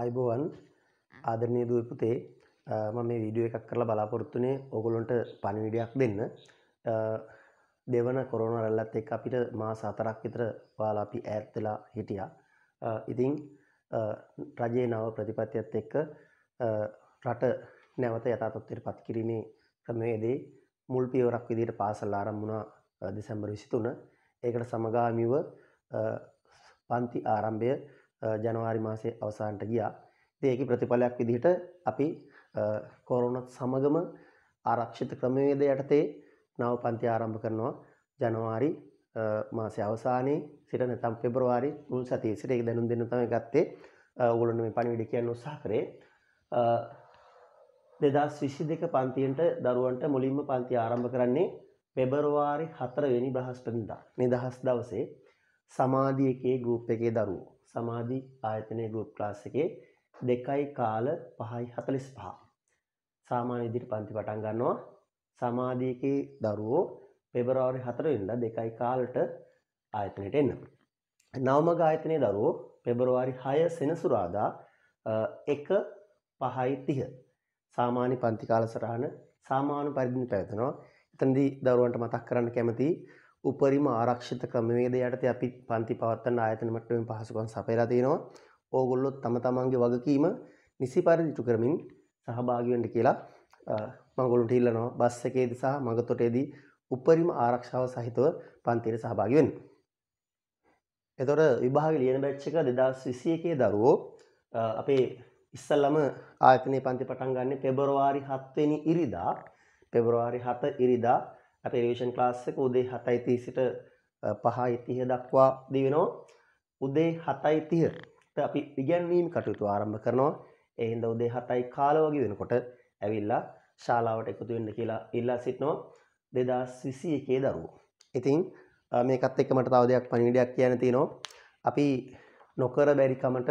අයිබෝවන් ආදරණය දුව පුතේ මම මේ වීඩියෝ එකක් කරලා බලාපොරොත්තුනේ ඔගොලොන්ට පණිවිඩයක් දෙන්න දෙවන කොරෝන රැල්ලත් එක් අපිට මා සතරක් විතර වාලා අපි ඈත් වෙලා හිටියා ඉතින් රජයේ නව ප්‍රතිපත්තියත් එක්ක රට නැවත යථාතත්වයට පත් කිරීමේ ක්‍රමවේදේ මුල් පියවරක් විදිහට පාසල් ආරම්භුණා දෙසැම්බර් 23 ඒකට සමගාමීව පන්ති ආරම්භය ජනවාරි මාසේ අවසාන්ට ගියා ඒක ප්‍රතිඵලයක් විදිහට අපි කොරුණත් සමගම ආරක්ෂිත ක්‍රමවේද යටතේ නව පන්ති ආරම්භ කරනවා ජනවාරි මාසය අවසානයේ සිට නැතම් පෙබරවාරි මුල් සතියේ සිට ඒක දැනුම් දෙන්න තමයි ගත්තේ. ඕගොල්ලෝ මේ පණිවිඩ කියන්න උත්සාහ කරේ. 2022 පන්තියෙන්ට දරුවන්ට මුලින්ම පන්ති ආරම්භ කරන්නේ පෙබරවාරි 4 වෙනි බ්‍රහස්පතින්දා. මේ දහස් දවසේ සමාධි එකේ ගෲප් එකේ දරුවෝ සමාධි ආයතනයේ group class එකේ 2යි කාල 5යි 45. සාමාන්‍ය විදිහට පන්ති පටන් ගන්නවා. සමාධියේ දරුවෝ පෙබරවාරි 4 වෙනිදා 2යි කාලට ආයතනයට එන්න. නවමග ආයතනයේ දරුවෝ පෙබරවාරි 6 සෙනසුරාදා 1 5:30 සාමාන්‍ය පන්ති කාල සටහන සාමාන්‍ය පරිදි පැවැත්වෙනවා. එතනදී දරුවන්ට මතක් කරන්න කැමතියි උපරිම ආරක්ෂිත ක්‍රමවේද යටතේ අපි පන්ති පවත්වන්න ආයතන මට්ටමින් පහසුකම් සපයලා තියෙනවා. ඕගොල්ලොත් තම තමන්ගේ වගකීම නිසි පරිදි ඉටු කරමින් සහභාගී වෙන්න කියලා මම ඔයගොල්ලන්ට ඉල්ලනවා. බස් එකේදී සහ මගතොටේදී උපරිම ආරක්ෂාව සහිතව පන්තියට සහභාගී වෙන්න. එතකොට විභාග ලියන බැච් එක 2021 දරුවෝ අපේ ඉස්සල්ලාම ආයතනයේ පන්ති පටන් ගන්න පෙබරවාරි 7 වෙනි ඉරිදා පෙබරවාරි 7 ඉරිදා අප රිවිෂන් ලාස්සක උදේ හතයිතිය සිට පහයි තිහ දක්වා දිවෙනෝ උදේ හතයි තිහට අපි ඉගැන්වීම් කටයුතු ආරම්භ කරනවා එහින්ද උදේ හතයි කාලවගේ වෙනකොට ඇවිල්ලා ශාලාවට එකතු වෙන්න කියලා ඉල්ලා සිටනෝ දෙදස් විසි එකේ දරුවෝ. ඉතින් මේකත් එක්ක මට තව දෙයක් පණිවිඩයක් කියන තියෙනවා අපි නොකර බැරිකමට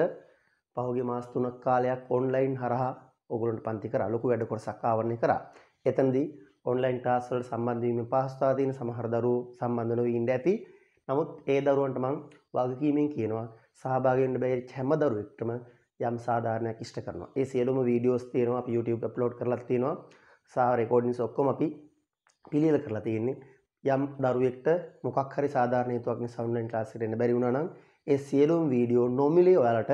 පහුගේ මාස තුනක් කාලයක් ඔන්ලයින් හරහා ඔගලන්ට පන්ති කර ලොකු වැඩ කොටසක් ආවරණය කරා. එතනදී ඔන්ලයින් ටාස්වලට සම්බන්ධීම පහස්ථාතියන සමහර දරු සම්බන්ධන වීන්ට ඇති නමුත් ඒ දරුවන්ට මං වගකීමෙන් කියනවා සහභාගෙන්ට බැයි හැම දරුවෙක්ටම යම් සාධාරණයක් ඉෂ්ට කරනවා ඒ සියලුම වීඩියෝස් තියෙනවා අප YouTube ප්ලෝඩ් කරලා තියෙනවා සහ රෙකෝඩින්ස් ඔක්කොම අපි පිළියල කරලා තියෙන්නේ යම් දරුවෙක්ට මොකක් හරි සාධාරණයතුවක් සවන්ලයින් ටාස්ටෙන්න්න බැරි වුණා නම් ඒ සියලුම් වීඩියෝ නොමිලේ ඔයාලට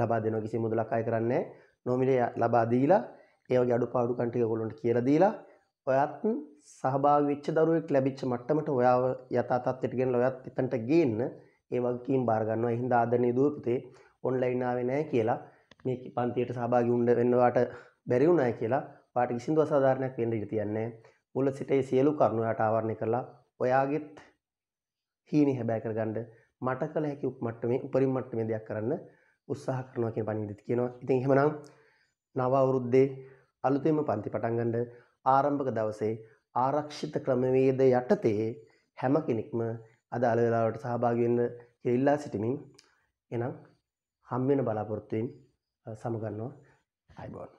ලබා දෙනවා කිසි මුදලක් අය කරන්නේ නොමිලේ ලබා දීලා ඒවගේ අඩු පාඩු කන්ටික ගොලොන්ට කියලා දීලා ඔයත් සහභාගී වෙච්ච දරුවෙක් ලැබිච්ච මට්ටමට ඔයාව යථා තත්ත්වයට ගෙනලා ඔයත් එතනට ගේන්න ඒ වගකීම් බාර ගන්නවා. ඒ හින්දා ආදරණීය දුව පුතේ ඔන්ලයින් ආවේ නැහැ කියලා මේ පන්තියට සහභාගී වුණ වෙන්නවට බැරි වුණායි කියලා වාට කිසිදු අසාධාරණයක් වෙන්න ඉඩ තියන්නේ නැහැ. මුල සිට ඒ සියලු කරුණු ඔයාට ආවරණය කරලා ඔයාගෙත් හීනේ හැබෑ කරගන්න මට කළ හැකි මට්ටමේ උපරිම මට්ටමේ දෙයක් කරන්න උත්සාහ කරනවා කියන පණිවිඩය කියනවා. ඉතින් එහෙමනම් නව අවුරුද්දේ අලුතෙම පන්ති පටන්ගඩ ආරම්භක දවසේ ආරක්ෂිත ක්‍රමවේද යටතේ හැම කෙනෙක්ම අද අලවෙලාවට සහභාගවෙන්න කෙල්ලා සිටිමින් එනම් හම්වෙන බලාපොරොත්තුවෙන් සමගන්නවා අයිබෝන්